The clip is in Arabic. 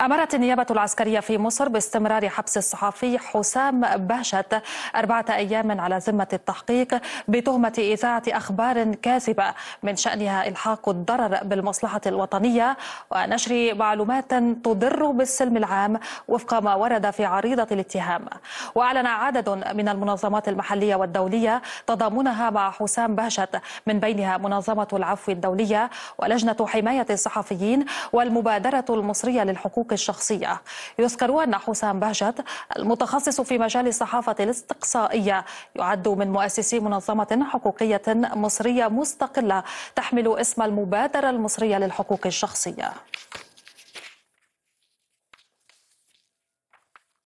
أمرت النيابة العسكرية في مصر باستمرار حبس الصحفي حسام باشت أربعة أيام على ذمة التحقيق بتهمة إذاعة أخبار كاذبة من شأنها إلحاق الضرر بالمصلحة الوطنية ونشر معلومات تضر بالسلم العام وفق ما ورد في عريضة الاتهام وأعلن عدد من المنظمات المحلية والدولية تضامنها مع حسام باشت من بينها منظمة العفو الدولية ولجنة حماية الصحفيين والمبادرة المصرية للحقوق حقوق الشخصية يذكر أن حسام بهجت المتخصص في مجال الصحافة الاستقصائية يعد من مؤسسي منظمة حقوقية مصرية مستقلة تحمل اسم المبادرة المصرية للحقوق الشخصية